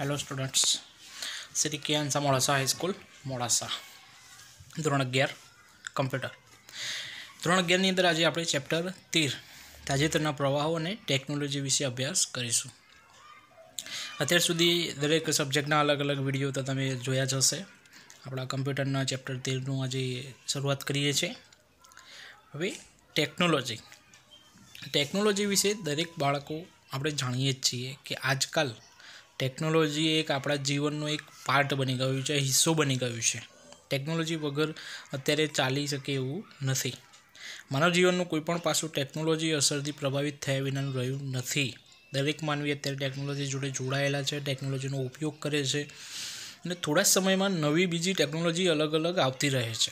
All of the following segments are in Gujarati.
હેલો સ્ટુડન્ટ્સ શ્રી કિયાનસા મોડાસા હાઈસ્કૂલ મોડાસા ધોરણ અગિયાર કમ્પ્યુટર ધોરણ અગિયારની અંદર આજે આપણે ચેપ્ટર તીર તાજેતરના પ્રવાહો અને ટેકનોલોજી વિશે અભ્યાસ કરીશું અત્યાર સુધી દરેક સબ્જેક્ટના અલગ અલગ વિડીયો તો તમે જોયા જ હશે આપણા કમ્પ્યુટરના ચેપ્ટર તેરનું આજે શરૂઆત કરીએ છીએ હવે ટેકનોલોજી ટેકનોલોજી વિશે દરેક બાળકો આપણે જાણીએ જ છીએ કે આજકાલ ટેકનોલોજી એક આપણા જીવનનો એક પાર્ટ બની ગયું છે હિસ્સો બની ગયું છે ટેકનોલોજી વગર અત્યારે ચાલી શકે એવું નથી માનવ જીવનનું કોઈપણ પાસું ટેકનોલોજી અસરથી પ્રભાવિત થયા વિનાનું રહ્યું નથી દરેક માનવી અત્યારે ટેકનોલોજી જોડે જોડાયેલા છે ટેકનોલોજીનો ઉપયોગ કરે છે અને થોડા સમયમાં નવી બીજી ટેકનોલોજી અલગ અલગ આવતી રહે છે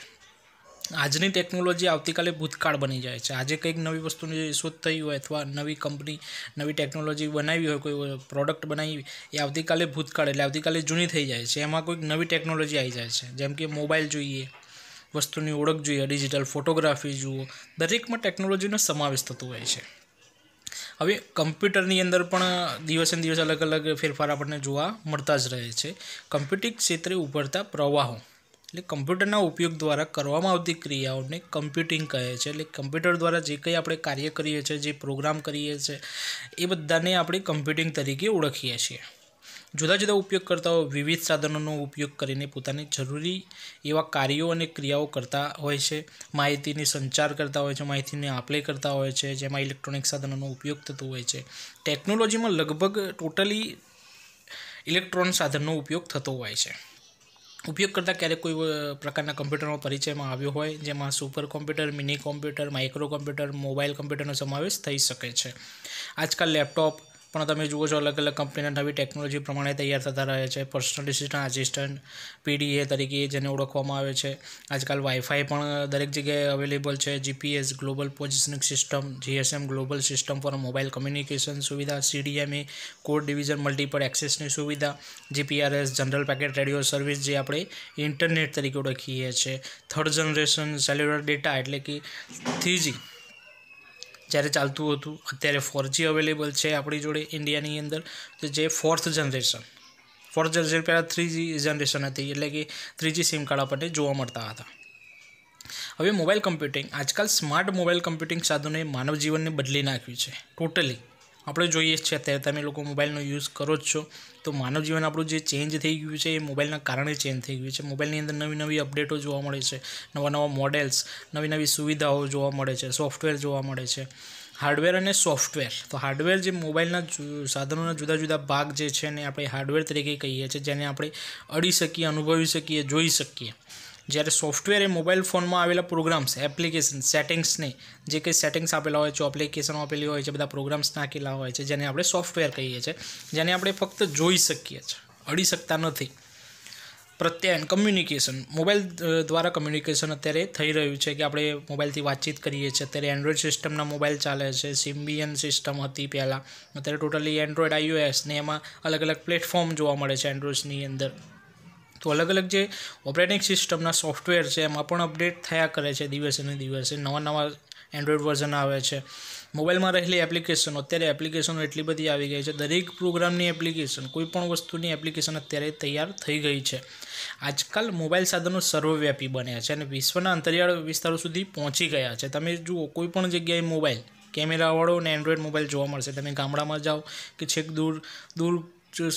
આજની ટેકનોલોજી આવતીકાલે ભૂતકાળ બની જાય છે આજે કંઈક નવી વસ્તુની શોધ થઈ હોય અથવા નવી કંપની નવી ટેકનોલોજી બનાવી હોય કોઈ પ્રોડક્ટ બનાવી એ આવતીકાલે ભૂતકાળ એટલે આવતીકાલે જૂની થઈ જાય છે એમાં કોઈક નવી ટેકનોલોજી આવી જાય છે જેમ કે મોબાઈલ જોઈએ વસ્તુની ઓળખ જોઈએ ડિજિટલ ફોટોગ્રાફી જુઓ દરેકમાં ટેકનોલોજીનો સમાવેશ થતો હોય છે હવે કમ્પ્યુટરની અંદર પણ દિવસે દિવસ અલગ અલગ ફેરફાર આપણને જોવા મળતા જ રહે છે કમ્પ્યુટિંગ ક્ષેત્રે ઉભરતા પ્રવાહો એટલે કમ્પ્યુટરના ઉપયોગ દ્વારા કરવામાં આવતી ક્રિયાઓને કમ્પ્યુટિંગ કહે છે એટલે કમ્પ્યુટર દ્વારા જે કંઈ આપણે કાર્ય કરીએ છીએ જે પ્રોગ્રામ કરીએ છીએ એ બધાને આપણે કમ્પ્યુટિંગ તરીકે ઓળખીએ છીએ જુદા જુદા ઉપયોગકર્તાઓ વિવિધ સાધનોનો ઉપયોગ કરીને પોતાની જરૂરી એવા કાર્યો અને ક્રિયાઓ કરતા હોય છે માહિતીની સંચાર કરતા હોય છે માહિતીને આપલે કરતા હોય છે જેમાં ઇલેક્ટ્રોનિક સાધનોનો ઉપયોગ થતો હોય છે ટેકનોલોજીમાં લગભગ ટોટલી ઇલેક્ટ્રોન સાધનનો ઉપયોગ થતો હોય છે ઉપયોગ કરતાં ક્યારેક કોઈ પ્રકારના કમ્પ્યુટરનો પરિચયમાં આવ્યો હોય જેમાં super computer mini computer micro computer mobile કોમ્પ્યુટરનો સમાવેશ થઈ શકે છે આજકાલ લેપટોપ પણ તમે જુઓ છો અલગ અલગ કંપનીના નવી ટેકનોલોજી પ્રમાણે તૈયાર થતા રહે છે પર્સનલ ડિસિસ્ટન્ટ આસિસ્ટન્ટ પીડીએ તરીકે જેને ઓળખવામાં આવે છે આજકાલ વાઈફાઈ પણ દરેક જગ્યાએ અવેલેબલ છે GPS global positioning system GSM global system for mobile communication સુવિધા સીડીએમએ કોડ ડિવિઝન મલ્ટીપલ એક્સેસની સુવિધા GPRS general packet radio service જે આપણે ઇન્ટરનેટ તરીકે ઓળખીએ છીએ થર્ડ જનરેશન સેલ્યુલર ડેટા એટલે કે થ્રીજી જ્યારે ચાલતું હતું અત્યારે ફોરજી અવેલેબલ છે આપણી જોડે ઇન્ડિયાની અંદર જે ફોર્થ જનરેશન ફોર્થ જનરેશન પહેલાં થ્રીજી જનરેશન હતી એટલે કે થ્રીજી સિમ કાર્ડ આપણને જોવા મળતા હતા હવે મોબાઈલ કમ્પ્યુટિંગ આજકાલ સ્માર્ટ મોબાઈલ કમ્પ્યુટિંગ સાધનોએ માનવ જીવનને બદલી નાખ્યું છે ટોટલી આપણે જોઈએ છીએ અત્યારે તમે લોકો મોબાઈલનો યુઝ કરો જ છો તો માનવ જીવન આપણું જે ચેન્જ થઈ ગયું છે એ મોબાઈલના કારણે ચેન્જ થઈ ગયું છે મોબાઈલની અંદર નવી નવી અપડેટો જોવા મળે છે નવા નવા મોડેલ્સ નવી નવી સુવિધાઓ જોવા મળે છે સોફ્ટવેર જોવા મળે છે હાર્ડવેર અને સોફ્ટવેર તો હાર્ડવેર જે મોબાઈલના સાધનોના જુદા જુદા ભાગ જે છે એને આપણે હાર્ડવેર તરીકે કહીએ છીએ જેને આપણે અડી શકીએ અનુભવી શકીએ જોઈ શકીએ જ્યારે સોફ્ટવેર એ મોબાઈલ ફોનમાં આવેલા પ્રોગ્રામ્સ એપ્લિકેશન સેટિંગ્સને જે કંઈ સેટિંગ્સ આપેલા હોય છે એપ્લિકેશનો આપેલી હોય છે બધા પ્રોગ્રામ્સ નાખેલા હોય છે જેને આપણે સોફ્ટવેર કહીએ છીએ જેને આપણે ફક્ત જોઈ શકીએ છીએ અડી શકતા નથી પ્રત્યાયન કમ્યુનિકેશન મોબાઈલ દ્વારા કમ્યુનિકેશન અત્યારે થઈ રહ્યું છે કે આપણે મોબાઈલથી વાતચીત કરીએ છીએ અત્યારે એન્ડ્રોઈડ સિસ્ટમના મોબાઈલ ચાલે છે સિમ્બિયન સિસ્ટમ હતી પહેલાં અત્યારે ટોટલી એન્ડ્રોઈડ આઈઓએસ ને એમાં અલગ અલગ પ્લેટફોર્મ જોવા મળે છે એન્ડ્રોઇડ્સની અંદર તો અલગ અલગ જે ઓપરેટિંગ સિસ્ટમના સોફ્ટવેર છે એમાં પણ અપડેટ થયા કરે છે દિવસે ને દિવસે નવા નવા એન્ડ્રોઈડ વર્ઝન આવે છે મોબાઈલમાં રહેલી એપ્લિકેશનો અત્યારે એપ્લિકેશનો એટલી બધી આવી ગઈ છે દરેક પ્રોગ્રામની એપ્લિકેશન કોઈપણ વસ્તુની એપ્લિકેશન અત્યારે તૈયાર થઈ ગઈ છે આજકાલ મોબાઈલ સાધનો સર્વવ્યાપી બન્યા છે અને વિશ્વના અંતરિયાળ વિસ્તારો સુધી પહોંચી ગયા છે તમે જુઓ કોઈપણ જગ્યાએ મોબાઈલ કેમેરાવાળો અને એન્ડ્રોઈડ મોબાઈલ જોવા મળશે તમે ગામડામાં જાઓ કે છેક દૂર દૂર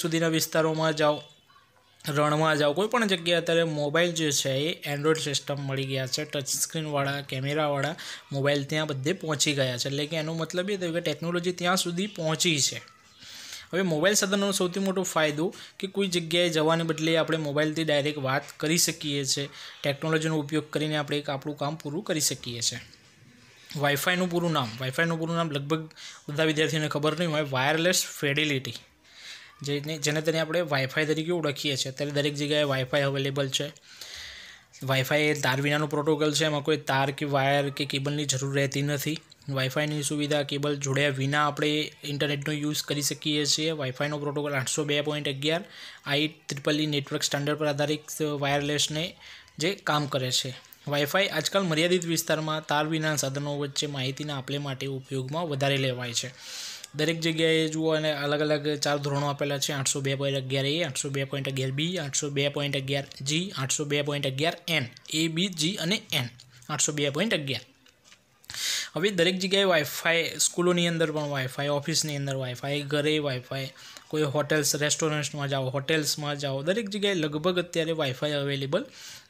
સુધીના વિસ્તારોમાં જાઓ રણમાં જાઓ કોઈ પણ જગ્યાએ અત્યારે મોબાઈલ જે છે એ એન્ડ્રોઈડ સિસ્ટમ મળી ગયા છે ટચ સ્ક્રીનવાળા કેમેરાવાળા મોબાઈલ ત્યાં બધે પહોંચી ગયા છે એટલે કે એનો મતલબ એ થયો કે ટેકનોલોજી ત્યાં સુધી પહોંચી છે હવે મોબાઈલ સાધનનો સૌથી મોટો ફાયદો કે કોઈ જગ્યાએ જવાને બદલે આપણે મોબાઈલથી ડાયરેક્ટ વાત કરી શકીએ છીએ ટેકનોલોજીનો ઉપયોગ કરીને આપણે એક આપણું કામ પૂરું કરી શકીએ છીએ વાઈફાઈનું પૂરું નામ વાઈફાઈનું પૂરું નામ લગભગ બધા વિદ્યાર્થીઓને ખબર નહીં હોય વાયરલેસ ફેડિલિટી જેને જેને તેને આપણે વાઈફાઈ તરીકે ઓળખીએ છીએ ત્યારે દરેક જગ્યાએ વાઈફાઈ અવેલેબલ છે વાઈફાઈ એ તાર વિનાનું પ્રોટોકોલ છે એમાં કોઈ તાર કે વાયર કે કેબલની જરૂર રહેતી નથી વાઈફાઈની સુવિધા કેબલ જોડ્યા વિના આપણે ઇન્ટરનેટનો યુઝ કરી શકીએ છીએ વાઈફાઈનો પ્રોટોકોલ આઠસો બે પોઈન્ટ અગિયાર આઈ ટ્રિપલ નેટવર્ક સ્ટાન્ડર્ડ પર આધારિત વાયરલેસને જે કામ કરે છે વાઈફાઈ આજકાલ મર્યાદિત વિસ્તારમાં તાર વિના સાધનો વચ્ચે માહિતીના આપલે માટે ઉપયોગમાં વધારે લેવાય છે દરેક જગ્યાએ જુઓ અને અલગ અલગ ચાર ધોરણો આપેલા છે આઠસો બે પોઈન્ટ અગિયાર એ આઠસો બે પોઈન્ટ અગિયાર બી આઠસો બે પોઈન્ટ અગિયાર જી આઠસો બે પોઈન્ટ અગિયાર એન એ બી જી અને એન આઠસો બે પોઈન્ટ અગિયાર હવે દરેક જગ્યાએ વાઈફાઈ સ્કૂલોની અંદર પણ વાઈફાઈ ઓફિસની અંદર વાઈફાઈ ઘરે વાઈફાઈ કોઈ હોટેલ્સ રેસ્ટોરન્ટ્સમાં જાઓ હોટેલ્સમાં જાઓ દરેક જગ્યાએ લગભગ અત્યારે વાઈફાઈ અવેલેબલ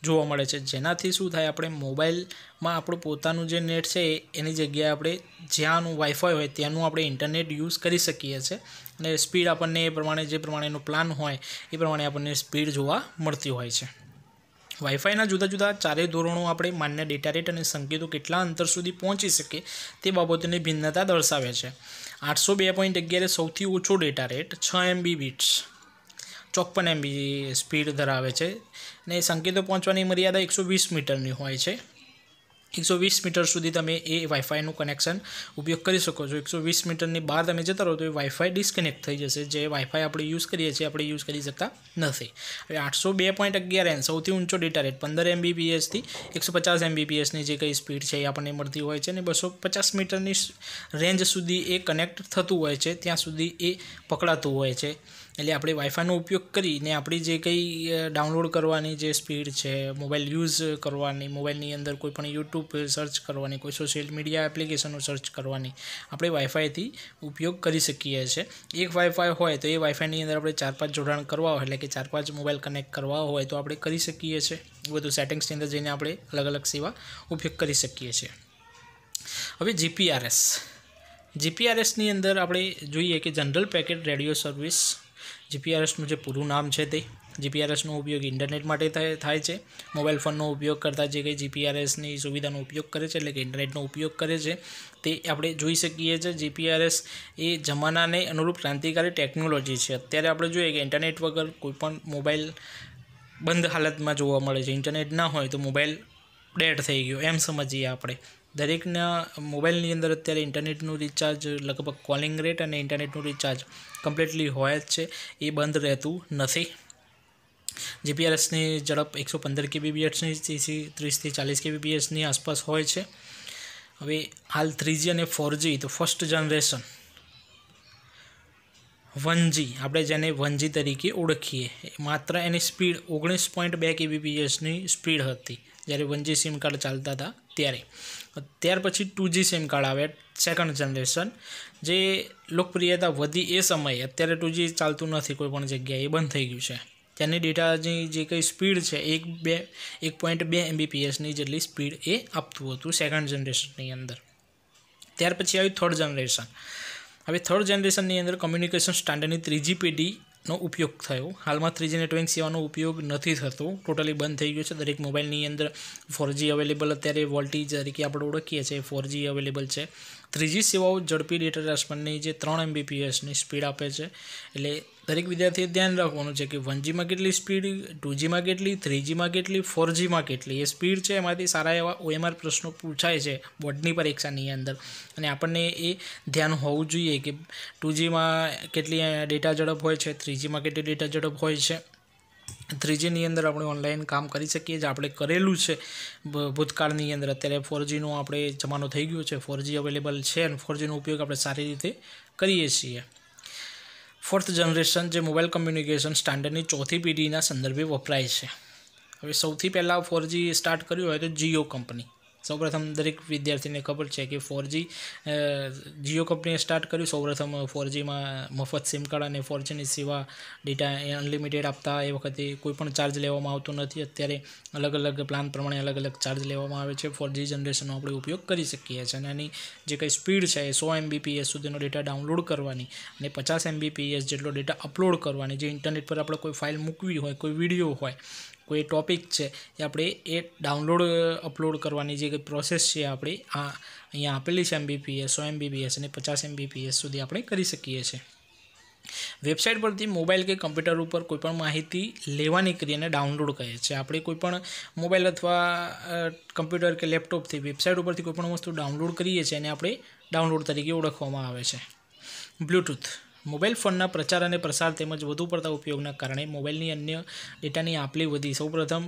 જોવા મળે છે જેનાથી શું થાય આપણે મોબાઈલમાં આપણું પોતાનું જે નેટ છે એની જગ્યાએ આપણે જ્યાંનું વાઈફાઈ હોય ત્યાંનું આપણે ઇન્ટરનેટ યુઝ કરી શકીએ છીએ અને સ્પીડ આપણને એ પ્રમાણે જે પ્રમાણેનો પ્લાન હોય એ પ્રમાણે આપણને સ્પીડ જોવા મળતી હોય છે વાઈફાઈના જુદા જુદા ચારેય ધોરણો આપણે માન્ય ડેટા રેટ અને સંકેતો કેટલા અંતર સુધી પહોંચી શકે તે બાબતોની ભિન્નતા દર્શાવે છે આઠસો બે પોઈન્ટ અગિયારે સૌથી ઓછો ડેટા રેટ છ એમબી બીટ્સ ચોપન એમબી સ્પીડ ધરાવે છે અને સંકેતો પહોંચવાની મર્યાદા એકસો વીસ મીટરની હોય છે એકસો વીસ મીટર સુધી તમે એ વાઈફાઈનું કનેક્શન ઉપયોગ કરી શકો છો એકસો વીસ મીટરની બહાર તમે જતા રહો તો એ વાઈફાઈ ડિસ્કનેક્ટ થઈ જશે જે વાઈફાઈ આપણે યુઝ કરીએ છીએ આપણે યુઝ કરી શકતા નથી હવે આઠસો બે પોઈન્ટ અગિયાર એન સૌથી ઊંચો ડેટા રેટ પંદર એમબીપીએસથી એકસો પચાસ એમબીપીએસની જે કંઈ સ્પીડ છે એ આપણને મળતી હોય છે અને બસો પચાસ મીટરની રેન્જ સુધી એ કનેક્ટ થતું હોય છે ત્યાં સુધી એ પકડાતું હોય છે એટલે આપણે વાઈફાઈનો ઉપયોગ કરીને આપણી જે કંઈ ડાઉનલોડ કરવાની જે સ્પીડ છે મોબાઈલ યુઝ કરવાની મોબાઈલની અંદર કોઈ પણ યુટ્યુબ સર્ચ કરવાની કોઈ સોશિયલ મીડિયા એપ્લિકેશનો સર્ચ કરવાની આપણે વાઈફાઈથી ઉપયોગ કરી શકીએ છીએ એક વાઈફાઈ હોય તો એ વાઈફાઈની અંદર આપણે ચાર પાંચ જોડાણ કરવા હોય એટલે કે ચાર પાંચ મોબાઈલ કનેક્ટ કરવા હોય તો આપણે કરી શકીએ છીએ બધું સેટિંગ્સની અંદર જઈને આપણે અલગ અલગ સેવા ઉપયોગ કરી શકીએ છીએ હવે જીપીઆરએસ જીપીઆરએસની અંદર આપણે જોઈએ કે જનરલ પેકેટ રેડિયો સર્વિસ જીપીઆરએસનું જે પૂરું નામ છે તે જીપીઆરએસનો ઉપયોગ ઇન્ટરનેટ માટે થાય છે મોબાઈલ ફોનનો ઉપયોગ કરતાં જે કંઈ જીપીઆરએસની સુવિધાનો ઉપયોગ કરે છે એટલે કે ઇન્ટરનેટનો ઉપયોગ કરે છે તે આપણે જોઈ શકીએ છીએ જીપીઆરએસ એ જમાનાને અનુરૂપ ક્રાંતિકારી ટેકનોલોજી છે અત્યારે આપણે જોઈએ કે ઇન્ટરનેટ વગર કોઈપણ મોબાઈલ બંધ હાલતમાં જોવા મળે છે ઇન્ટરનેટ ના હોય તો મોબાઈલ ડેડ થઈ ગયો એમ સમજીએ આપણે દરેકના મોબાઈલની અંદર અત્યારે ઇન્ટરનેટનું રિચાર્જ લગભગ કોલિંગ રેટ અને ઇન્ટરનેટનું રિચાર્જ કમ્પ્લીટલી હોય જ છે એ બંધ રહેતું નથી જીપીઆરએસની ઝડપ એકસો પંદર કેબીબીએટ્સની ત્રીસથી ત્રીસથી ચાલીસ કેબીપીએસની આસપાસ હોય છે હવે હાલ થ્રીજી અને ફોરજી તો ફર્સ્ટ જનરેશન વનજી આપણે જેને વનજી તરીકે ઓળખીએ માત્ર એની સ્પીડ ઓગણીસ પોઈન્ટ બે કેબીપીએસની સ્પીડ હતી જ્યારે વન જી સિમ કાર્ડ ચાલતા હતા ત્યારે ત્યાર પછી ટુ જી સિમ કાર્ડ આવે સેકન્ડ જનરેશન જે લોકપ્રિયતા વધી એ સમયે અત્યારે ટુ જી ચાલતું નથી કોઈપણ જગ્યાએ બંધ થઈ ગયું છે તેની ડેટાની જે કંઈ સ્પીડ છે એક બે એક પોઈન્ટ બે એમબીપીએસની જેટલી સ્પીડ એ આપતું હતું સેકન્ડ જનરેશનની અંદર ત્યાર પછી આવ્યું થર્ડ જનરેશન હવે થર્ડ જનરેશનની અંદર કમ્યુનિકેશન સ્ટાન્ડર્ડની ત્રીજી પેઢી નો ઉપયોગ થયો હાલમાં થ્રી નેટવર્ક સેવાનો ઉપયોગ નથી થતો ટોટલી બંધ થઈ ગયો છે દરેક મોબાઈલની અંદર ફોર અવેલેબલ અત્યારે વોલ્ટેજ તરીકે આપણે ઓળખીએ છીએ ફોર અવેલેબલ છે ત્રીજી સેવાઓ ઝડપી ડેટા ટ્રાન્સફરની જે ત્રણ એમબીપીએસની સ્પીડ આપે છે એટલે દરેક વિદ્યાર્થીએ ધ્યાન રાખવાનું છે કે વન જીમાં કેટલી સ્પીડ ટુજીમાં કેટલી થ્રીજીમાં કેટલી ફોરજીમાં કેટલી એ સ્પીડ છે એમાંથી સારા એવા ઓએમઆર પ્રશ્નો પૂછાય છે બોર્ડની પરીક્ષાની અંદર અને આપણને એ ધ્યાન હોવું જોઈએ કે ટુજીમાં કેટલી ડેટા ઝડપ હોય છે થ્રીજીમાં કેટલી ડેટા ઝડપ હોય છે થ્રીજીની અંદર આપણે ઓનલાઈન કામ કરી શકીએ જે આપણે કરેલું છે ભૂતકાળની અંદર અત્યારે ફોરજીનો આપણે જમાનો થઈ ગયો છે ફોરજી અવેલેબલ છે અને ફોરજીનો ઉપયોગ આપણે સારી રીતે કરીએ છીએ ફોર્થ જનરેશન જે મોબાઈલ કમ્યુનિકેશન સ્ટાન્ડર્ડની ચોથી પેઢીના સંદર્ભે વપરાય છે હવે સૌથી પહેલાં ફોરજી સ્ટાર્ટ કર્યું હોય તો જીઓ કંપની સૌપ્રથમ દરેક વિદ્યાર્થીને ખબર છે કે ફોરજી જીઓ કંપનીએ સ્ટાર્ટ કર્યું સૌપ્રથમ ફોરજીમાં મફત સિમ કાર્ડ અને ફોરજીની સેવા ડેટા અનલિમિટેડ આપતા એ વખતે કોઈપણ ચાર્જ લેવામાં આવતો નથી અત્યારે અલગ અલગ પ્લાન પ્રમાણે અલગ અલગ ચાર્જ લેવામાં આવે છે ફોરજી જનરેશનનો આપણે ઉપયોગ કરી શકીએ છીએ અને એની જે કંઈ સ્પીડ છે એ સો એમબીપીએસ સુધીનો ડેટા ડાઉનલોડ કરવાની અને પચાસ એમબીપીએસ જેટલો ડેટા અપલોડ કરવાની જે ઇન્ટરનેટ પર આપણે કોઈ ફાઇલ મૂકવી હોય કોઈ વિડીયો હોય કોઈ ટોપિક છે એ આપણે એ ડાઉનલોડ અપલોડ કરવાની જે કંઈ પ્રોસેસ છે આપણી આ અહીંયા આપેલી છે એમબીપીએસ સો એમબીપીએસ અને પચાસ એમબીપીએસ સુધી આપણે કરી શકીએ છીએ વેબસાઇટ પરથી મોબાઈલ કે કમ્પ્યુટર ઉપર કોઈપણ માહિતી લેવાની ક્રિયાને ડાઉનલોડ કહે છે આપણે કોઈપણ મોબાઈલ અથવા કમ્પ્યુટર કે લેપટોપથી વેબસાઇટ ઉપરથી કોઈપણ વસ્તુ ડાઉનલોડ કરીએ છીએ અને આપણે ડાઉનલોડ તરીકે ઓળખવામાં આવે છે બ્લૂટૂથ મોબાઈલ ફોનના પ્રચાર અને પ્રસાર તેમજ વધુ પડતા ઉપયોગના કારણે મોબાઈલની અન્ય ડેટાની આપલી વધી સૌપ્રથમ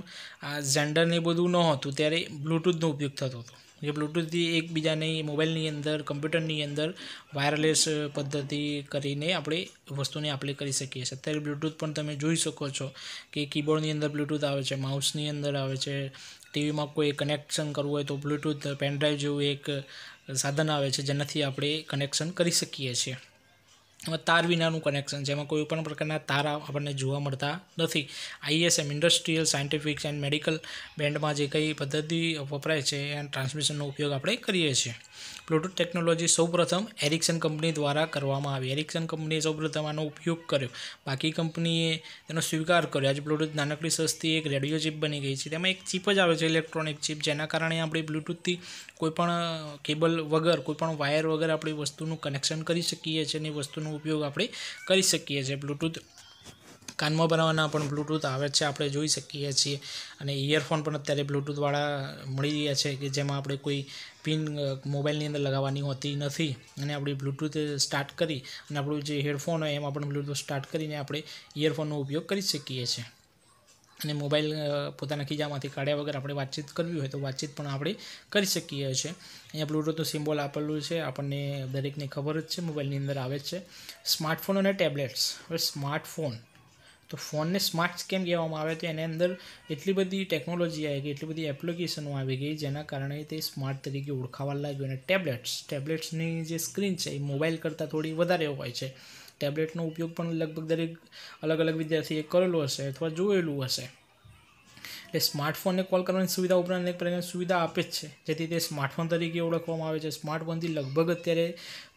આ ઝેન્ડરને બધું નહોતું ત્યારે બ્લૂટૂથનો ઉપયોગ થતો હતો જે બ્લૂટૂથથી એકબીજાની મોબાઈલની અંદર કમ્પ્યુટરની અંદર વાયરલેસ પદ્ધતિ કરીને આપણે વસ્તુને આપણે કરી શકીએ છીએ અત્યારે બ્લૂટૂથ પણ તમે જોઈ શકો છો કે કીબોર્ડની અંદર બ્લૂટૂથ આવે છે માઉસની અંદર આવે છે ટીવીમાં કોઈ કનેક્શન કરવું હોય તો બ્લૂટૂથ પેનડ્રાઈવ જેવું એક સાધન આવે છે જેનાથી આપણે કનેક્શન કરી શકીએ છીએ તાર વિનાનું કનેક્શન જેમાં કોઈ પણ પ્રકારના તાર આપણને જોવા મળતા નથી ISM industrial scientific and medical બેન્ડમાં જે કંઈ પદ્ધતિ વપરાય છે એન્ડ ટ્રાન્સમિશનનો ઉપયોગ આપણે કરીએ છીએ બ્લૂટૂથ ટેકનોલોજી સૌપ્રથમ એરિક્સન કંપની દ્વારા કરવામાં આવી એરિક્સન કંપનીએ સૌપ્રથમ આનો ઉપયોગ કર્યો બાકી કંપનીએ તેનો સ્વીકાર કર્યો આજે બ્લૂટૂથ નાનકડી સસ્તી એક રેડિયો ચિપ બની ગઈ છે તેમાં એક ચિપ જ આવે છે ઇલેક્ટ્રોનિક ચિપ જેના કારણે આપણે બ્લુટૂથથી કોઈપણ કેબલ વગર કોઈપણ વાયર વગર આપણી વસ્તુનું કનેક્શન કરી શકીએ છીએ અને વસ્તુનું ઉપયોગ આપણે કરી શકીએ છીએ બ્લૂટૂથ કાનમાં બનાવવાના પણ બ્લૂટૂથ આવે છે આપણે જોઈ શકીએ છીએ અને ઇયરફોન પણ અત્યારે બ્લૂટૂથવાળા મળી રહ્યા છે કે જેમાં આપણે કોઈ પિન મોબાઈલની અંદર લગાવવાની હોતી નથી અને આપણી બ્લૂટૂથ સ્ટાર્ટ કરી અને આપણું જે હેડફોન હોય એમાં પણ બ્લૂટૂથ સ્ટાર્ટ કરીને આપણે ઇયરફોનનો ઉપયોગ કરી શકીએ છીએ અને મોબાઈલ પોતાના ખીજામાંથી કાઢ્યા વગર આપણે વાતચીત કરવી હોય તો વાતચીત પણ આપણે કરી શકીએ છીએ અહીંયા બ્લૂટૂથનું સિમ્બોલ આપેલું છે આપણને દરેકને ખબર જ છે મોબાઈલની અંદર આવે જ છે સ્માર્ટફોન અને ટેબ્લેટ્સ હવે સ્માર્ટફોન તો ફોનને સ્માર્ટ કેમ કહેવામાં આવે તો એની અંદર એટલી બધી ટેકનોલોજી આવી ગઈ એટલી બધી એપ્લિકેશનો આવી ગઈ જેના કારણે તે સ્માર્ટ તરીકે ઓળખાવા લાગ્યું અને ટેબ્લેટ્સ ટેબ્લેટ્સની જે સ્ક્રીન છે એ મોબાઈલ કરતાં થોડી વધારે હોય છે ટેબ્લેટનો ઉપયોગ પણ લગભગ દરેક અલગ અલગ વિદ્યાર્થીએ કરેલો હશે અથવા જોયેલું હશે એટલે સ્માર્ટફોનને કોલ કરવાની સુવિધા ઉપરાંત એક પ્રકારની સુવિધા આપે જ છે જેથી તે સ્માર્ટફોન તરીકે ઓળખવામાં આવે છે સ્માર્ટફોનથી લગભગ અત્યારે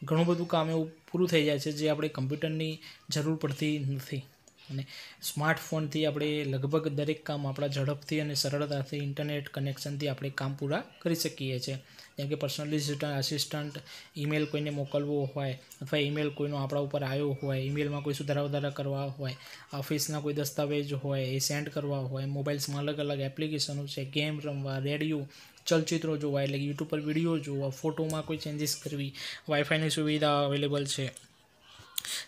ઘણું બધું કામ એવું પૂરું થઈ જાય છે જે આપણે કમ્પ્યુટરની જરૂર પડતી નથી અને સ્માર્ટફોનથી આપણે લગભગ દરેક કામ આપણા ઝડપથી અને સરળતાથી ઇન્ટરનેટ કનેક્શનથી આપણે કામ પૂરા કરી શકીએ છીએ જેમ કે પર્સનલ આસિસ્ટન્ટ ઈમેલ કોઈને મોકલવો હોય અથવા ઈમેલ કોઈનો આપણા ઉપર આવ્યો હોય ઈમેલમાં કોઈ સુધારા વધારા કરવા હોય ઓફિસના કોઈ દસ્તાવેજ હોય એ સેન્ડ કરવા હોય મોબાઈલ્સમાં અલગ અલગ એપ્લિકેશનો છે ગેમ રમવા રેડિયો ચલચિત્રો જોવા એટલે યુટ્યુબ પર વિડીયો જોવા ફોટોમાં કોઈ ચેન્જીસ કરવી વાઈફાઈની સુવિધા અવેલેબલ છે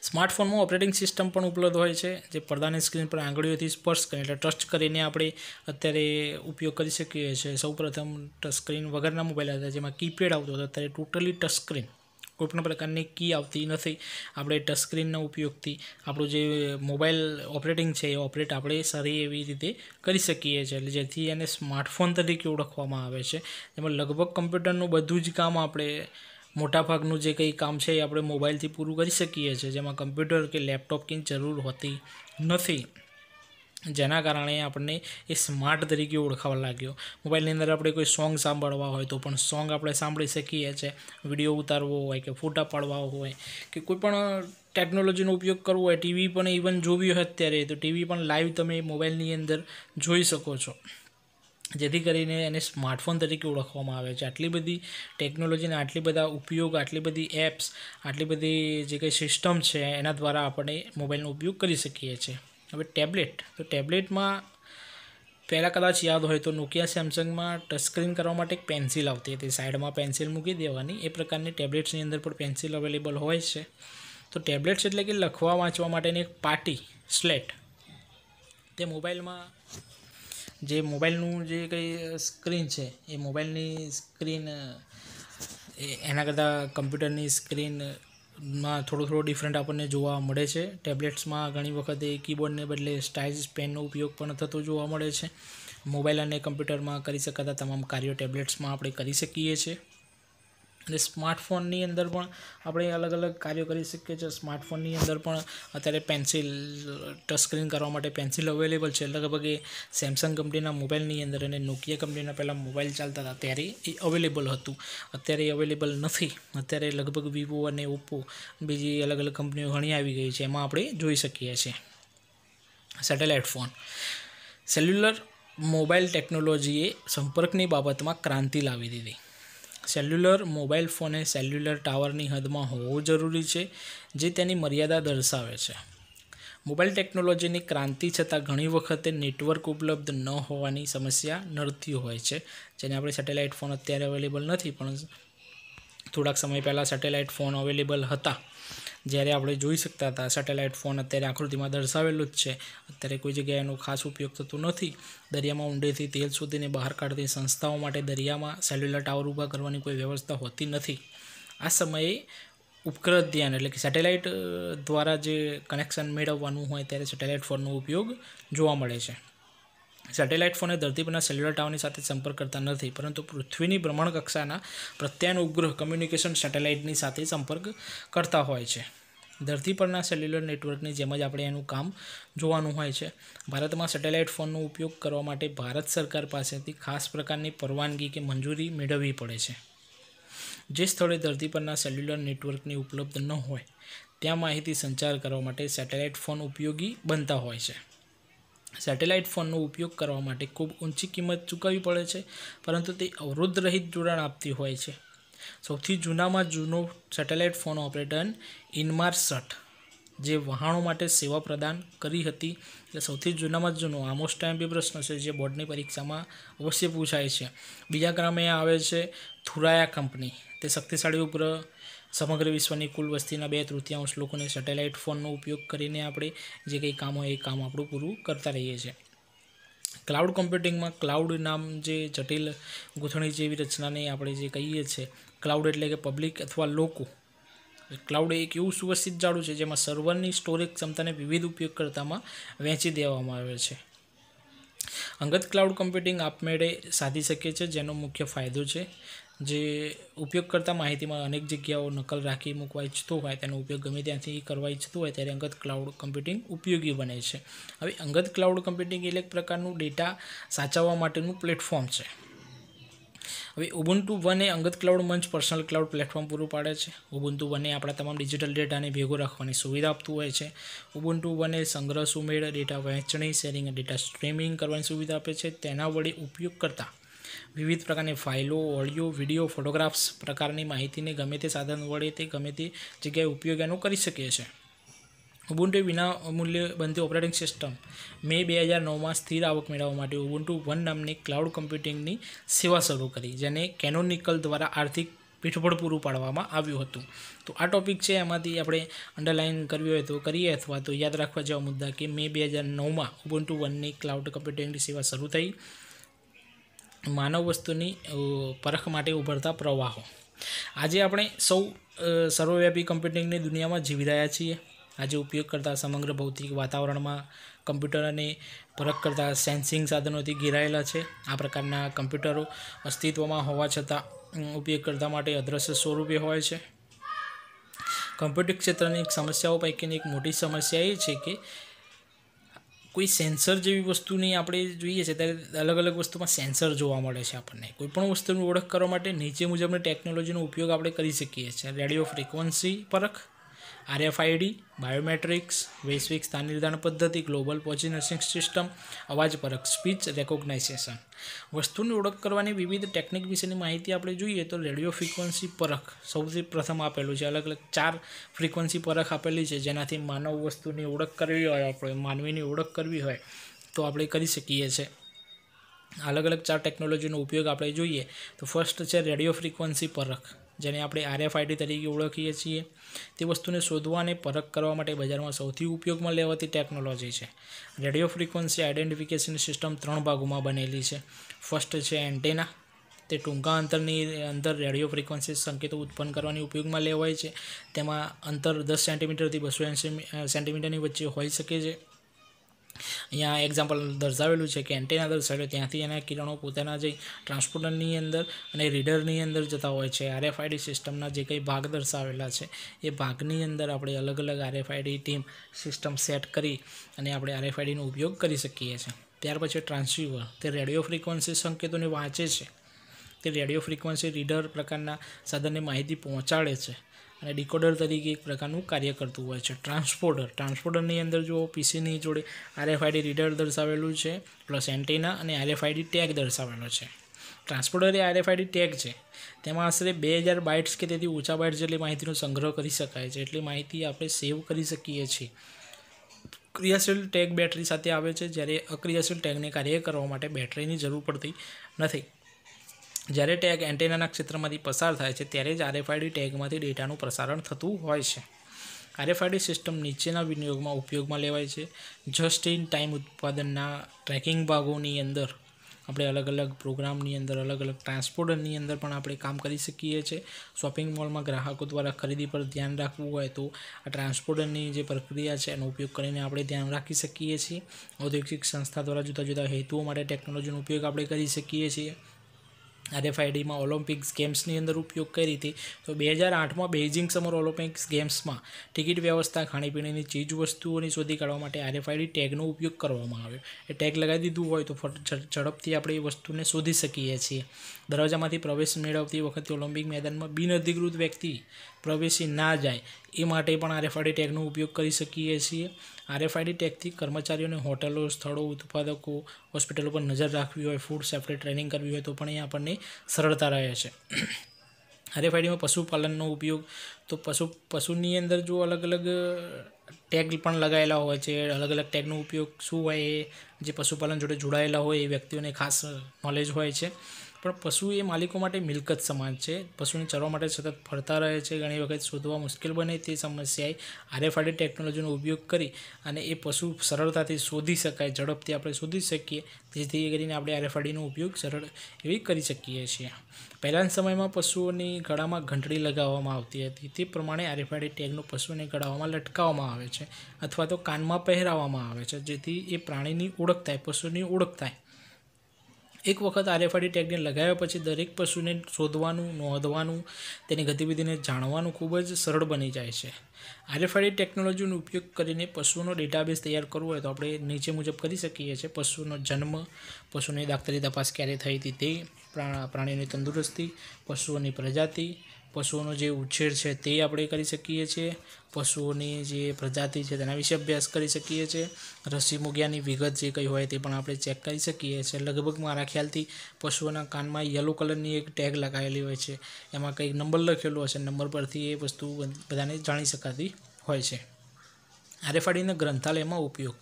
સ્માર્ટફોનમાં ઓપરેટિંગ સિસ્ટમ પણ ઉપલબ્ધ હોય છે જે પડદાની સ્ક્રીન પર આંગળીઓથી સ્પર્શ કરીને એટલે ટચ કરીને આપણે અત્યારે ઉપયોગ કરી શકીએ છીએ સૌપ્રથમ ટચ સ્ક્રીન વગરના મોબાઈલ હતા જેમાં કીપેડ આવતો હતો અત્યારે ટોટલી ટચસ્ક્રીન કોઈપણ પ્રકારની કી આવતી નથી આપણે ટચસ્ક્રીનના ઉપયોગથી આપણું જે મોબાઈલ ઓપરેટિંગ છે એ ઓપરેટ આપણે સારી એવી રીતે કરી શકીએ છીએ એટલે જેથી એને સ્માર્ટફોન તરીકે ઓળખવામાં આવે છે એમાં લગભગ કમ્પ્યુટરનું બધું જ કામ આપણે મોટાભાગનું જે કંઈ કામ છે એ આપણે મોબાઈલથી પૂરું કરી શકીએ છીએ જેમાં કમ્પ્યુટર કે લેપટોપની જરૂર હોતી નથી જેના કારણે આપણને એ સ્માર્ટ તરીકે ઓળખાવા લાગ્યો મોબાઈલની અંદર આપણે કોઈ સોંગ સાંભળવા હોય તો પણ સોંગ આપણે સાંભળી શકીએ છીએ વિડીયો ઉતારવો હોય કે ફોટા પાડવા હોય કે કોઈ પણ ટેકનોલોજીનો ઉપયોગ કરવો હોય ટીવી પણ ઇવન જોવી હોય અત્યારે તો ટીવી પણ લાઈવ તમે મોબાઈલની અંદર જોઈ શકો છો જેથી કરીને એને સ્માર્ટફોન તરીકે ઓળખવામાં આવે છે આટલી બધી ટેકનોલોજીના આટલી બધા ઉપયોગ આટલી બધી એપ્સ આટલી બધી જે કંઈ સિસ્ટમ છે એના દ્વારા આપણે મોબાઈલનો ઉપયોગ કરી શકીએ છીએ હવે ટેબ્લેટ તો ટેબ્લેટમાં પહેલાં કદાચ યાદ હોય તો નોકિયા સેમસંગમાં ટચસ્ક્રીન કરવા માટે એક પેન્સિલ આવતી હતી સાઈડમાં પેન્સિલ મૂકી દેવાની એ પ્રકારની ટેબ્લેટ્સની અંદર પણ પેન્સિલ અવેલેબલ હોય છે તો ટેબ્લેટ્સ એટલે કે લખવા વાંચવા માટેની એક પાટી સ્લેટ તે મોબાઈલમાં જે મોબાઈલનું જે કંઈ સ્ક્રીન છે એ મોબાઈલની સ્ક્રીન એના કરતાં કમ્પ્યુટરની સ્ક્રીનમાં થોડો થોડો ડિફરન્ટ આપણને જોવા મળે છે ટેબ્લેટ્સમાં ઘણી વખત એ કીબોર્ડને બદલે સ્ટાઇલ્સ પેનનો ઉપયોગ પણ થતો જોવા મળે છે મોબાઈલ અને કમ્પ્યુટરમાં કરી શકાતા તમામ કાર્યો ટેબ્લેટ્સમાં આપણે કરી શકીએ છીએ અને સ્માર્ટફોનની અંદર પણ આપણે અલગ અલગ કાર્યો કરી શકીએ છીએ સ્માર્ટફોનની અંદર પણ અત્યારે પેન્સિલ ટચસ્ક્રીન કરવા માટે પેન્સિલ અવેલેબલ છે લગભગ એ સેમસંગ કંપનીના મોબાઈલની અંદર અને નોકિયા કંપનીના પહેલાં મોબાઈલ ચાલતા હતા ત્યારે એ અવેલેબલ હતું અત્યારે એ અવેલેબલ નથી અત્યારે લગભગ વિવો અને ઓપ્પો બીજી અલગ અલગ કંપનીઓ ઘણી આવી ગઈ છે એમાં આપણે જોઈ શકીએ છીએ સેટેલાઇટ ફોન સેલ્યુલર મોબાઈલ ટેકનોલોજીએ સંપર્કની બાબતમાં ક્રાંતિ લાવી દીધી સેલ્યુલર મોબાઈલ ફોને સેલ્યુલર ટાવરની હદમાં હોવો જરૂરી છે જે તેની મર્યાદા દર્શાવે છે મોબાઈલ ટેકનોલોજીની ક્રાંતિ છતાં ઘણી વખતે નેટવર્ક ઉપલબ્ધ ન હોવાની સમસ્યા નડતી હોય છે જેને આપણે સેટેલાઇટ ફોન અત્યારે અવેલેબલ નથી પણ થોડાક સમય પહેલાં સેટેલાઇટ ફોન અવેલેબલ હતા જ્યારે આપણે જોઈ શકતા હતા સેટેલાઇટ ફોન અત્યારે આકૃતિમાં દર્શાવેલું જ છે અત્યારે કોઈ જગ્યાએ એનો ખાસ ઉપયોગ થતો નથી દરિયામાં ઊંડેથી તેલ સુધીને બહાર કાઢતી સંસ્થાઓ માટે દરિયામાં સેલ્યુલર ટાવર ઊભા કરવાની કોઈ વ્યવસ્થા હોતી નથી આ સમયે ઉપગ્રહ ધ્યાન એટલે કે સેટેલાઇટ દ્વારા જે કનેક્શન મેળવવાનું હોય ત્યારે સેટેલાઇટ ફોનનો ઉપયોગ જોવા મળે છે સેટેલાઇટ ફોને ધરતી પરના સેલ્યુલર ટાવરની સાથે સંપર્ક કરતા નથી પરંતુ પૃથ્વીની ભ્રમણ કક્ષાના પ્રત્યાન ઉપગ્રહ કમ્યુનિકેશન સેટેલાઇટની સાથે સંપર્ક કરતા હોય છે ધરતી પરના સેલ્યુલર નેટવર્કની જેમ જ આપણે એનું કામ જોવાનું હોય છે ભારતમાં સેટેલાઇટ ફોનનો ઉપયોગ કરવા માટે ભારત સરકાર પાસેથી ખાસ પ્રકારની પરવાનગી કે મંજૂરી મેળવવી પડે છે જે સ્થળે ધરતી પરના સેલ્યુલર નેટવર્કની ઉપલબ્ધ ન હોય ત્યાં માહિતી સંચાર કરવા માટે સેટેલાઇટ ફોન ઉપયોગી બનતા હોય છે સેટેલાઇટ ફોનનો ઉપયોગ કરવા માટે ખૂબ ઊંચી કિંમત ચૂકવવી પડે છે પરંતુ તે અવરોધ રહિત જોડાણ આપતી હોય છે સૌથી જૂનામાં જૂનો સેટેલાઇટ ફોન ઓપરેટર ઇનમારસટ જે વહાણો માટે સેવા પ્રદાન કરી હતી એટલે સૌથી જૂનામાં જૂનો આમોસ્ટ ટાઈમ બી પ્રશ્ન છે જે બોર્ડની પરીક્ષામાં અવશ્ય પૂછાય છે બીજા ક્રમે આવે છે થુરાયા કંપની તે શક્તિશાળી ઉપગ્રહ સમગ્ર વિશ્વની કુલ વસ્તીના બે તૃતીયાંશ લોકોને સેટેલાઇટ ફોનનો ઉપયોગ કરીને આપણે જે કંઈ કામ હોય એ કામ આપણું પૂરું કરતા રહીએ છીએ ક્લાઉડ કમ્પ્યુટિંગમાં ક્લાઉડ નામ જે જટિલ ગૂંથણી જેવી રચનાને આપણે જે કહીએ છીએ ક્લાઉડ એટલે કે પબ્લિક અથવા લોકો ક્લાઉડ એક એવું સુવસ્થિત જાડું છે જેમાં સર્વરની સ્ટોરેજ ક્ષમતાને વિવિધ ઉપયોગકર્તામાં વહેંચી દેવામાં આવે છે અંગત ક્લાઉડ કમ્પ્યુટિંગ આપમેળે સાધી શકે છે જેનો મુખ્ય ફાયદો છે જે ઉપયોગકર્તા માહિતીમાં અનેક જગ્યાઓ નકલ રાખી મૂકવા ઈચ્છતો હોય તેનો ઉપયોગ ગમે ત્યાંથી કરવા ઈચ્છતો હોય ત્યારે અંગત ક્લાઉડ કમ્પ્યુટિંગ ઉપયોગી બને છે હવે અંગત ક્લાઉડ કમ્પ્યુટિંગ એટલે એક પ્રકારનું ડેટા સાચવવા માટેનું પ્લેટફોર્મ છે હવે ઉબુન્ટુ વન એ અંગત ક્લાઉડ મંચ પર્સનલ ક્લાઉડ પ્લેટફોર્મ પૂરું પાડે છે ઉબુન્ટુ વન એ આપણા તમામ ડિજિટલ ડેટાને ભેગો રાખવાની સુવિધા આપતું હોય છે ઉબુન્ટુ વન એ સંગ્રહ સુમેળ ડેટા વહેંચણી શેરિંગ ડેટા સ્ટ્રીમિંગ કરવાની સુવિધા આપે છે તેના વડે ઉપયોગ કરતાં વિવિધ પ્રકારની ફાઇલો ઓડિયો વિડીયો ફોટોગ્રાફ્સ પ્રકારની માહિતીને ગમે તે સાધન વડે તે ગમે તે જગ્યાએ ઉપયોગ એનો કરી શકીએ છીએ ઉબુન્ટુ વિના મૂલ્ય બનતી ઓપરેટિંગ સિસ્ટમ મે બે હજાર નવમાં સ્થિર આવક મેળવવા માટે ઉબુન્ટુ વન નામની ક્લાઉડ કમ્પ્યુટિંગની સેવા શરૂ કરી જેને કેનોનિકલ દ્વારા આર્થિક પીઠબળ પૂરું પાડવામાં આવ્યું હતું તો આ ટોપિક છે એમાંથી આપણે અંડરલાઇન કરવી હોય તો કરીએ અથવા તો યાદ રાખવા જેવા મુદ્દા કે મે બે હજાર નવમાં ઉબુન્ટુ વનની ક્લાઉડ કમ્પ્યુટિંગની સેવા શરૂ થઈ માનવ વસ્તુની પરખ માટે ઉભરતા પ્રવાહો આજે આપણે સૌ સર્વવ્યાપી કમ્પ્યુટિંગની દુનિયામાં જીવી રહ્યા છીએ આજે ઉપયોગ કરતા સમગ્ર ભૌતિક વાતાવરણમાં કમ્પ્યુટર અને પરખ કરતા સેન્સિંગ સાધનોથી ઘેરાયેલા છે આ પ્રકારના કમ્પ્યુટરો અસ્તિત્વમાં હોવા છતાં ઉપયોગકર્તા માટે અદ્રશ્ય સ્વરૂપે હોય છે કમ્પ્યુટર ક્ષેત્રની સમસ્યાઓ પૈકીની એક મોટી સમસ્યા એ છે કે કોઈ સેન્સર જેવી વસ્તુની આપણે જોઈએ છે ત્યારે અલગ અલગ વસ્તુમાં સેન્સર જોવા મળે છે આપણને કોઈપણ વસ્તુની ઓળખ કરવા માટે નીચે મુજબની ટેકનોલોજીનો ઉપયોગ આપણે કરી શકીએ છીએ રેડિયો ફ્રિકવન્સી પરખ આરએફઆઈડી બાયોમેટ્રિક્સ વૈશ્વિક સ્થાન નિર્ધારણ પદ્ધતિ ગ્લોબલ પોઝિશનિંગ સિસ્ટમ અવાજ અવાજપરક સ્પીચ રેકોગ્નાઇઝેશન વસ્તુની ઓળખ કરવાની વિવિધ ટેકનિક વિશેની માહિતી આપણે જોઈએ તો રેડિયો ફ્રીક્વન્સી પરખ સૌથી પ્રથમ આપેલું છે અલગ અલગ ચાર ફ્રીક્વન્સી પરખ આપેલી છે જેનાથી માનવ વસ્તુની ઓળખ કરવી હોય આપણે માનવીની ઓળખ કરવી હોય તો આપણે કરી શકીએ છીએ અલગ અલગ ચાર ટેકનોલોજીનો ઉપયોગ આપણે જોઈએ તો ફર્સ્ટ છે રેડિયો ફ્રીક્વન્સી પરખ જેને આપણે આરએફઆઈડી તરીકે ઓળખીએ છીએ તે વસ્તુને શોધવા અને પરખ કરવા માટે બજારમાં સૌથી ઉપયોગમાં લેવાતી ટેકનોલોજી છે રેડિયો ફ્રિકવન્સી આઇડેન્ટિફિકેશન સિસ્ટમ ત્રણ ભાગોમાં બનેલી છે ફર્સ્ટ છે એન્ટેના તે ટૂંકા અંતરની અંદર રેડિયો ફ્રિકવન્સી સંકેતો ઉત્પન્ન કરવાની ઉપયોગમાં લેવાય છે તેમાં અંતર દસ સેન્ટીમીટરથી બસો સેન્ટીમીટરની વચ્ચે હોઈ શકે છે અહીંયા એક્ઝામ્પલ દર્શાવેલું છે કે એન્ટેના દર્શાવેલું ત્યાંથી એના કિરણો પોતાના જે ટ્રાન્સપોર્ટરની અંદર અને રીડરની અંદર જતા હોય છે આરએફઆઈડી સિસ્ટમના જે કંઈ ભાગ દર્શાવેલા છે એ ભાગની અંદર આપણે અલગ અલગ આરએફઆઈડી ટીમ સિસ્ટમ સેટ કરી અને આપણે આરએફઆઈડીનો ઉપયોગ કરી શકીએ છીએ ત્યાર પછી ટ્રાન્સસીવર તે રેડિયો ફ્રીક્વન્સી સંકેતોને વાંચે છે તે રેડિયો ફ્રીક્વન્સી રીડર પ્રકારના સાધનને માહિતી પહોંચાડે છે અને ડિકોડર તરીકે એક પ્રકારનું કાર્ય કરતું હોય છે ટ્રાન્સપોર્ટર ટ્રાન્સપોર્ટરની અંદર જો પીસીની જોડે આરએફઆઈડી રીડર દર્શાવેલું છે પ્લસ એન્ટીના અને આરએફઆઈડી ટેગ દર્શાવેલો છે ટ્રાન્સપોર્ટર એ આરએફઆઈડી ટેગ છે તેમાં આશરે બે હજાર બાઇટ્સ કે તેથી ઓછા બાઇટ્સ જેટલી માહિતીનો સંગ્રહ કરી શકાય છે એટલી માહિતી આપણે સેવ કરી શકીએ છીએ ક્રિયાશીલ ટેગ બેટરી સાથે આવે છે જ્યારે અક્રિયાશીલ ટેગને કાર્ય કરવા માટે બેટરીની જરૂર પડતી નથી જ્યારે ટેગ એન્ટેનાના ક્ષેત્રમાંથી પસાર થાય છે ત્યારે જ આરએફઆઈડી ટેગમાંથી ડેટાનું પ્રસારણ થતું હોય છે આરએફઆઈડી સિસ્ટમ નીચેના વિનિયોગમાં ઉપયોગમાં લેવાય છે જસ્ટ ઇન ટાઈમ ઉત્પાદનના ટ્રેકિંગ ભાગોની અંદર આપણે અલગ અલગ પ્રોગ્રામની અંદર અલગ અલગ ટ્રાન્સપોર્ટરની અંદર પણ આપણે કામ કરી શકીએ છીએ શોપિંગ મોલમાં ગ્રાહકો દ્વારા ખરીદી પર ધ્યાન રાખવું હોય તો આ ટ્રાન્સપોર્ટરની જે પ્રક્રિયા છે એનો ઉપયોગ કરીને આપણે ધ્યાન રાખી શકીએ છીએ ઔદ્યોગિક સંસ્થા દ્વારા જુદા જુદા હેતુઓ માટે ટેકનોલોજીનો ઉપયોગ આપણે કરી શકીએ છીએ આરએફઆઈડીમાં ઓલિમ્પિક્સ ગેમ્સની અંદર ઉપયોગ કરી હતી તો બે હજાર આઠમાં બેઇજિંગ સમર ઓલિમ્પિક્સ ગેમ્સમાં ટિકિટ વ્યવસ્થા ખાણીપીણીની ચીજ વસ્તુઓની શોધી કાઢવા માટે આરએફઆઈડી ટેગનો ઉપયોગ કરવામાં આવ્યો એ ટેગ લગાવી દીધું હોય તો ઝડપથી આપણે એ વસ્તુને શોધી શકીએ છીએ દરવાજામાંથી પ્રવેશ મેળવતી વખતે ઓલિમ્પિક મેદાનમાં બિનઅધિકૃત વ્યક્તિ પ્રવેશી ના જાય એ માટે પણ આરએફઆઈડી ટેગનો ઉપયોગ કરી શકીએ છીએ આરએફઆઈડી ટેગથી કર્મચારીઓને હોટલો સ્થળો ઉત્પાદકો હોસ્પિટલો પર નજર રાખવી હોય ફૂડ સેફ્ટી ટ્રેનિંગ કરવી હોય તો પણ એ આપણને સરળતા રહે છે આરએફઆઈડીમાં પશુપાલનનો ઉપયોગ તો પશુ પશુની અંદર જો અલગ અલગ ટેગ પણ લગાવેલા હોય છે અલગ અલગ ટેગનો ઉપયોગ શું હોય એ જે પશુપાલન જોડે જોડાયેલા હોય એ વ્યક્તિઓને ખાસ નોલેજ હોય છે પણ પશુ એ માલિકો માટે મિલકત સમાન છે પશુને ચરવા માટે સતત ફરતા રહે છે ઘણી વખત શોધવા મુશ્કેલ બને તે સમસ્યાએ આરએફઆઈડી ટેકનોલોજીનો ઉપયોગ કરી અને એ પશુ સરળતાથી શોધી શકાય ઝડપથી આપણે શોધી શકીએ જેથી કરીને આપણે આરએફઆઈડીનો ઉપયોગ સરળ એવી કરી શકીએ છીએ પહેલાંના સમયમાં પશુઓની ગળામાં ઘંટડી લગાવવામાં આવતી હતી તે પ્રમાણે આરએફઆઈડી ટેગનો પશુને ગળામાં લટકાવવામાં આવે છે અથવા તો કાનમાં પહેરાવવામાં આવે છે જેથી એ પ્રાણીની ઓળખ થાય પશુની ઓળખ થાય એક વખત આરએફઆઈડી ટેગને લગાવ્યા પછી દરેક પશુને શોધવાનું નોંધવાનું તેની ગતિવિધિને જાણવાનું ખૂબ જ સરળ બની જાય છે આરએફઆઈડી ટેકનોલોજીનો ઉપયોગ કરીને પશુઓનો ડેટાબેઝ તૈયાર કરવો હોય તો આપણે નીચે મુજબ કરી શકીએ છીએ પશુનો જન્મ પશુની દાખતરી તપાસ ક્યારે થઈ હતી તે પ્રાણીઓની તંદુરસ્તી પશુઓની પ્રજાતિ પશુઓનો જે ઉછેર છે તે આપણે કરી શકીએ છીએ પશુઓની જે પ્રજાતિ છે તેના વિશે અભ્યાસ કરી શકીએ છીએ રસી મૂક્યાની વિગત જે કંઈ હોય તે પણ આપણે ચેક કરી શકીએ છીએ લગભગ મારા ખ્યાલથી પશુઓના કાનમાં યલો કલરની એક ટેગ લગાવેલી હોય છે એમાં કંઈક નંબર લખેલો હશે નંબર પરથી એ વસ્તુ બધાને જાણી શકાતી હોય છે આરએફઆઈડીના ગ્રંથાલયમાં ઉપયોગ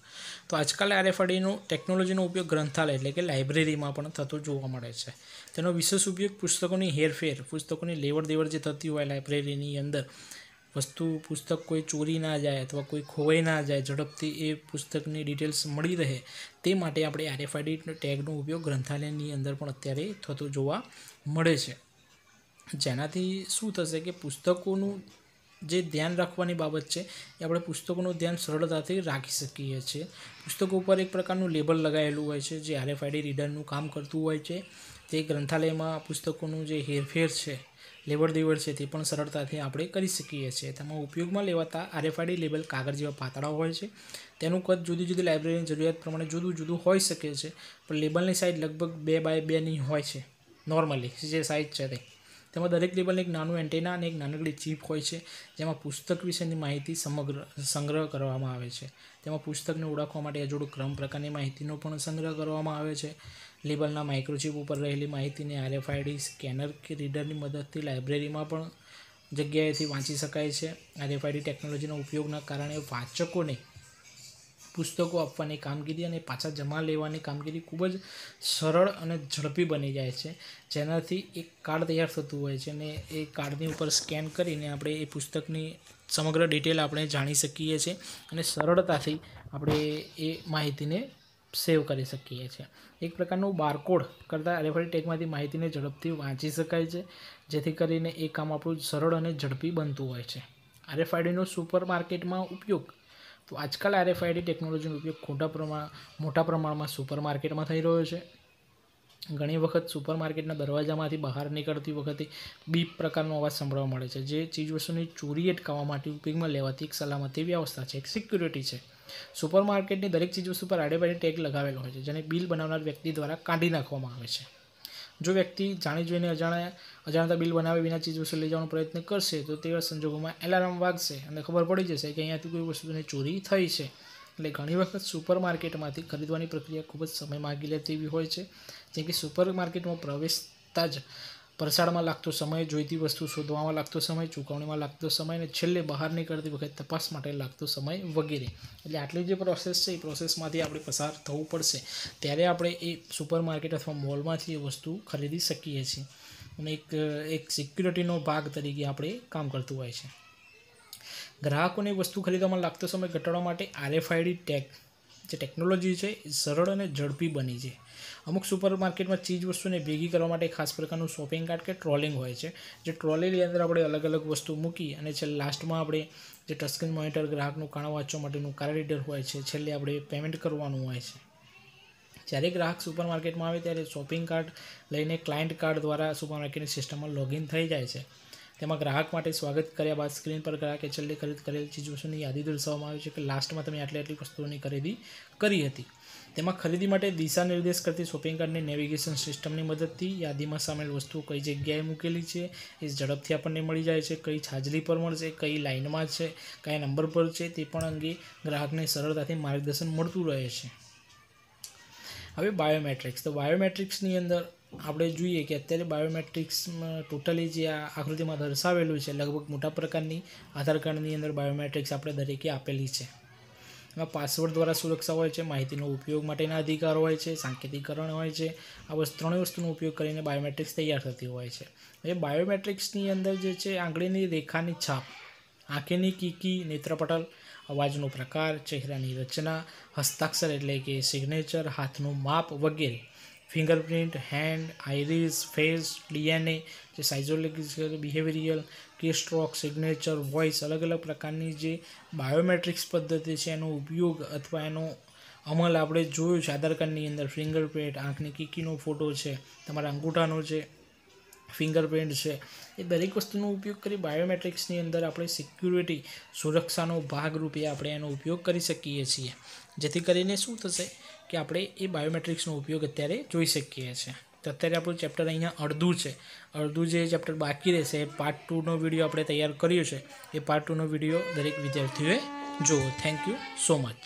તો આજકાલ આરએફઆઈડીનો ટેકનોલોજીનો ઉપયોગ ગ્રંથાલય એટલે કે લાઇબ્રેરીમાં પણ થતો જોવા મળે છે તેનો વિશેષ ઉપયોગ પુસ્તકોની હેરફેર પુસ્તકોની લેવડ દેવડ જે થતી હોય લાઇબ્રેરીની અંદર વસ્તુ પુસ્તક કોઈ ચોરી ના જાય અથવા કોઈ ખોવાઈ ના જાય ઝડપથી એ પુસ્તકની ડિટેલ્સ મળી રહે તે માટે આપણે આરએફઆઈડી ટેગનો ઉપયોગ ગ્રંથાલયની અંદર પણ અત્યારે થતો જોવા મળે છે જેનાથી શું થશે કે પુસ્તકોનું જે ધ્યાન રાખવાની બાબત છે એ આપણે પુસ્તકોનું ધ્યાન સરળતાથી રાખી શકીએ છીએ પુસ્તકો ઉપર એક પ્રકારનું લેબલ લગાવેલું હોય છે જે આરએફઆઈડી રીડરનું કામ કરતું હોય છે તે ગ્રંથાલયમાં પુસ્તકોનું જે હેરફેર છે લેવડ દેવડ છે તે પણ સરળતાથી આપણે કરી શકીએ છીએ તેમાં ઉપયોગમાં લેવાતા આરએફઆઈડી લેબલ કાગળ જેવા પાતળા હોય છે તેનું કદ જુદી જુદી લાઇબ્રેરીની જરૂરિયાત પ્રમાણે જુદું જુદું હોઈ શકે છે પણ લેબલની સાઇઝ લગભગ બે બાય બેની હોય છે નોર્મલી જે સાઇઝ છે તે તેમાં દરેક લેબલને એક નાનું એન્ટેના અને એક નાનકડી ચીપ હોય છે જેમાં પુસ્તક વિશેની માહિતી સમગ્ર સંગ્રહ કરવામાં આવે છે તેમાં પુસ્તકને ઓળખવા માટે અજોડ ક્રમ પ્રકારની માહિતીનો પણ સંગ્રહ કરવામાં આવે છે લેબલના માઇક્રોચીપ ઉપર રહેલી માહિતીને આરએફઆઈડી સ્કેનર કે રીડરની મદદથી લાઇબ્રેરીમાં પણ જગ્યાએથી વાંચી શકાય છે આરએફઆઈડી ટેકનોલોજીના ઉપયોગના કારણે વાચકોને પુસ્તકો આપવાની કામગીરી અને પાછા જમા લેવાની કામગીરી ખૂબ જ સરળ અને ઝડપી બની જાય છે જેનાથી એક કાર્ડ તૈયાર થતું હોય છે અને એ કાર્ડની ઉપર સ્કેન કરીને આપણે એ પુસ્તકની સમગ્ર ડિટેલ આપણે જાણી શકીએ છીએ અને સરળતાથી આપણે એ માહિતીને સેવ કરી શકીએ છીએ એક પ્રકારનું બારકોડ કરતાં રેફરી ટેગમાંથી માહિતીને ઝડપથી વાંચી શકાય છે જેથી કરીને એ કામ આપણું સરળ અને ઝડપી બનતું હોય છે આરએફઆઈડીનો સુપર માર્કેટમાં ઉપયોગ તો આજકાલ આરએફઆઈડી ટેકનોલોજીનો ઉપયોગ ખોટા પ્રમાણ મોટા પ્રમાણમાં સુપરમાર્કેટમાં થઈ રહ્યો છે ઘણી વખત સુપરમાર્કેટના દરવાજામાંથી બહાર નીકળતી વખતે બીપ પ્રકારનો અવાજ સાંભળવા મળે છે જે ચીજવસ્તુની ચોરી અટકાવવા માટે ઉપયોગમાં લેવાતી એક સલામતી વ્યવસ્થા છે એક સિક્યુરિટી છે સુપરમાર્કેટની દરેક ચીજવસ્તુ પર આડેબાડે ટેગ લગાવેલો હોય છે જેને બિલ બનાવનાર વ્યક્તિ દ્વારા કાઢી નાખવામાં આવે છે જો વ્યક્તિ જાણી જોઈને અજાણ્યા અજાણતા બિલ બનાવી વિના ચીજ વસ્તુ લઈ જવાનો પ્રયત્ન કરશે તો તેવા સંજોગોમાં એલાર્મ વાગશે અને ખબર પડી જશે કે અહીંયાથી કોઈ વસ્તુની ચોરી થઈ છે એટલે ઘણી વખત સુપર માર્કેટમાંથી ખરીદવાની પ્રક્રિયા ખૂબ જ સમય માગી લે તેવી હોય છે જેમ કે સુપર માર્કેટમાં પ્રવેશતા જ પરસાળમાં લાગતો સમય જોઈતી વસ્તુ શોધવામાં લાગતો સમય ચૂકવણીમાં લાગતો સમય અને છેલ્લે બહાર નીકળતી વખતે તપાસ માટે લાગતો સમય વગેરે એટલે આટલી જે પ્રોસેસ છે એ પ્રોસેસમાંથી આપણે પસાર થવું પડશે ત્યારે આપણે એ સુપરમાર્કેટ અથવા મોલમાંથી એ વસ્તુ ખરીદી શકીએ છીએ અને એક એક સિક્યુરિટીનો ભાગ તરીકે આપણે કામ કરતું હોય છે ગ્રાહકોને વસ્તુ ખરીદવામાં લાગતો સમય ઘટાડવા માટે આરએફઆઈડી ટેક જે ટેકનોલોજી છે એ સરળ અને ઝડપી બની છે અમુક સુપરમાર્કેટમાં ચીજ વસ્તુને ભેગી કરવા માટે ખાસ પ્રકારનું શોપિંગ કાર્ટ કે ટ્રોલિંગ હોય છે જે ટ્રોલીની અંદર આપણે અલગ અલગ વસ્તુ મૂકી અને છેલ્લે લાસ્ટમાં આપણે જે ટસ્કિન મોનિટર ગ્રાહકનું કાણા વાંચવા માટેનું કાર્ડ રીડર હોય છે છેલ્લે આપણે પેમેન્ટ કરવાનું હોય છે જ્યારે ગ્રાહક સુપરમાર્કેટમાં આવે ત્યારે શોપિંગ કાર્ડ લઈને ક્લાયન્ટ કાર્ડ દ્વારા સુપરમાર્કેટની સિસ્ટમમાં લોગિન થઈ જાય છે તેમાં ગ્રાહક માટે સ્વાગત કર્યા બાદ સ્ક્રીન પર ગ્રાહકે છેલ્લે ખરીદ કરેલી ચીજ વસ્તુની યાદી દર્શાવવામાં આવી છે કે લાસ્ટમાં તમે આટલી આટલી વસ્તુઓની ખરીદી કરી હતી તેમાં ખરીદી માટે દિશા નિર્દેશ કરતી શોપિંગ કાર્ડની નેવિગેશન સિસ્ટમની મદદથી યાદીમાં સામેલ વસ્તુઓ કઈ જગ્યાએ મૂકેલી છે એ ઝડપથી આપણને મળી જાય છે કઈ છાજલી પર મળશે કઈ લાઇનમાં છે કયા નંબર પર છે તે પણ અંગે ગ્રાહકને સરળતાથી માર્ગદર્શન મળતું રહે છે હવે બાયોમેટ્રિક્સ તો બાયોમેટ્રિક્સની અંદર આપણે જોઈએ કે અત્યારે બાયોમેટ્રિક્સમાં ટોટલી જે આ આકૃતિમાં દર્શાવેલું છે લગભગ મોટા પ્રકારની આધાર કાર્ડની અંદર બાયોમેટ્રિક્સ આપણે દરેકે આપેલી છે એમાં પાસવર્ડ દ્વારા સુરક્ષા હોય છે માહિતીનો ઉપયોગ માટેના અધિકાર હોય છે સાંકેતિકરણ હોય છે આ વસ્તુ ત્રણેય વસ્તુનો ઉપયોગ કરીને બાયોમેટ્રિક્સ તૈયાર થતી હોય છે એ બાયોમેટ્રિક્સની અંદર જે છે આંગળીની રેખાની છાપ આંખની કીકી નેત્રપટલ અવાજનો પ્રકાર ચહેરાની રચના હસ્તાક્ષર એટલે કે સિગ્નેચર હાથનું માપ વગેરે fingerprint hand iris face DNA જે physiological behavioural stroke signature voice અલગ અલગ પ્રકારની જે બાયોમેટ્રિક્સ પદ્ધતિ છે એનો ઉપયોગ અથવા એનો અમલ આપણે જોયો છે આધાર કાર્ડની અંદર ફિંગરપ્રિન્ટ આંખની કીકીનો ફોટો છે તમારા અંગૂઠાનો છે ફિંગરપ્રિન્ટ છે એ દરેક વસ્તુનો ઉપયોગ કરી બાયોમેટ્રિક્સની અંદર આપણે સિક્યુરિટી સુરક્ષાનો ભાગ રૂપે આપણે એનો ઉપયોગ કરી શકીએ છીએ જેથી કરીને શું થશે કે આપણે એ બાયોમેટ્રિક્સનો ઉપયોગ અત્યારે જોઈ શકીએ છીએ તો અત્યારે આપણું ચેપ્ટર અહીંયા અડધું છે અડધું જે ચેપ્ટર બાકી રહેશે એ પાર્ટ ટુનો વિડીયો આપણે તૈયાર કર્યો છે એ પાર્ટ ટુનો વિડીયો દરેક વિદ્યાર્થીઓએ જુઓ થેન્ક યુ સો મચ